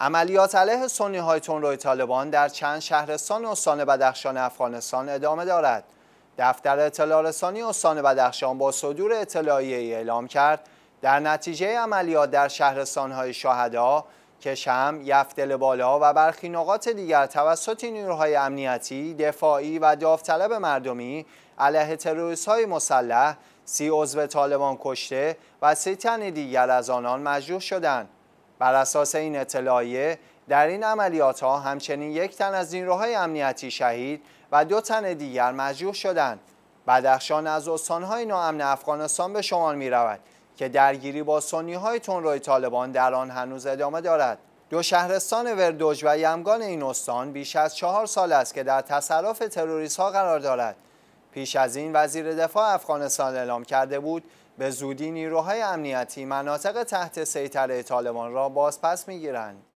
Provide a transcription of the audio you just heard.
عملیات علیه سنی های روی طالبان در چند شهرستان استان بدخشان افغانستان ادامه دارد. دفتر اطلاع رسانی استان بدخشان با صدور اطلاعیه اعلام کرد در نتیجه عملیات در شهرستان های شهدا، کشم، یفتل بالا و برخی نقاط دیگر توسط نیروهای امنیتی، دفاعی و داوطلب مردمی علیه تروریست های مسلح سی عضو طالبان کشته و سی تن دیگر از آنان مجروح شدند. بر اساس این اطلاعیه در این عملیات ها همچنین یک تن از نیروهای امنیتی شهید و دو تن دیگر مجروح شدند. بدخشان از استانهای ناامن افغانستان به شمال می رود که درگیری با سنی های روی طالبان در آن هنوز ادامه دارد. دو شهرستان وردوج و یمگان این استان بیش از چهار سال است که در تصرف تروریست ها قرار دارد. پیش از این وزیر دفاع افغانستان اعلام کرده بود به زودی نیروهای امنیتی مناطق تحت سیطره طالبان را بازپس گیرند.